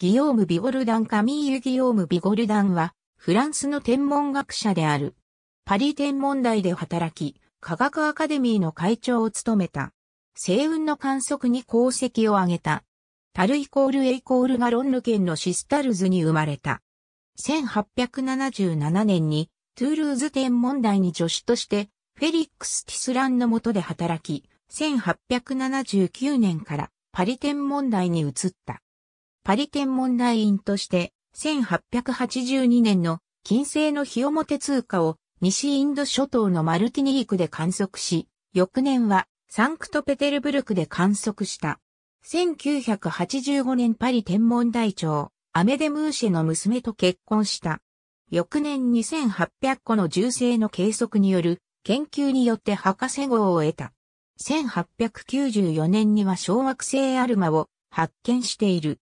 ギヨーム・ビゴルダン・カミーユ・ギヨーム・ビゴルダンは、フランスの天文学者である。パリ天文台で働き、科学アカデミーの会長を務めた。星雲の観測に功績を挙げた。タルイコールエイコールがロンヌ県のシスタルズに生まれた。1877年にトゥールーズ天文台に助手としてフェリックス・ティスランの下で働き、1879年からパリ天文台に移った。パリ天文台院として、1882年の金星の日表通貨を西インド諸島のマルティニークで観測し、翌年はサンクトペテルブルクで観測した。1985年パリ天文台長、アメデムーシェの娘と結婚した。翌年2800個の銃声の計測による研究によって博士号を得た。1894年には小惑星アルマを発見している。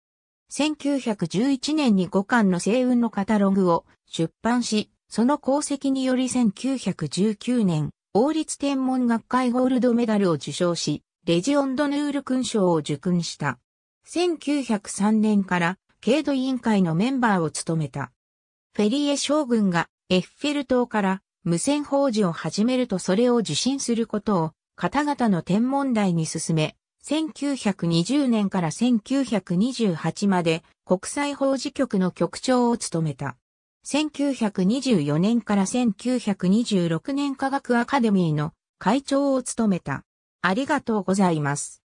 1911年に五巻の星雲のカタログを出版し、その功績により1919年、王立天文学会ゴールドメダルを受賞し、レジオンドヌール勲章を受勲した。1903年から、経度委員会のメンバーを務めた。フェリエ将軍がエッフェル塔から無線法事を始めるとそれを受信することを、方々の天文台に進め、1920年から1928まで国際法事局の局長を務めた。1924年から1926年科学アカデミーの会長を務めた。ありがとうございます。